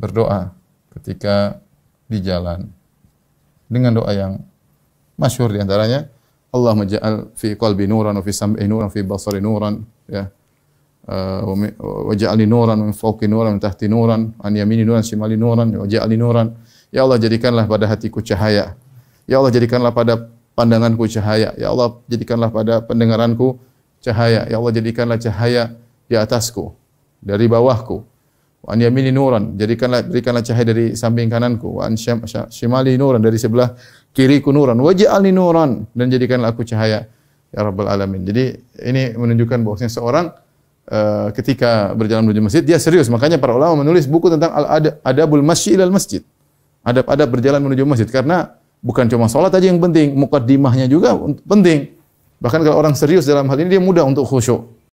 berdoa ketika di jalan dengan doa yang masyhur diantaranya Allah Allahumma fi qalbi nuran wa fi sam'i nuran fi basari nuran ya eh, wa ja'alni nuran min fawqi nuran min tahti nuran an yamini nuran shimali nuran wa nuran ya Allah jadikanlah pada hatiku cahaya ya Allah jadikanlah pada pandanganku cahaya ya Allah jadikanlah pada pendengaranku cahaya ya Allah jadikanlah cahaya di atasku dari bawahku Wa an yamini nuran, jadikanlah berikanlah cahaya dari samping kananku. Wa an shimali nuran dari sebelah kiriku nuran. Waj'alni nuran dan jadikanlah aku cahaya ya rabbal alamin. Jadi ini menunjukkan bahwasanya seorang uh, ketika berjalan menuju masjid dia serius. Makanya para ulama menulis buku tentang al adabul masjid ilal masjid. Adab-adab berjalan menuju masjid karena bukan cuma salat aja yang penting, mukadimahnya juga penting. Bahkan kalau orang serius dalam hal ini dia mudah untuk khusyuk.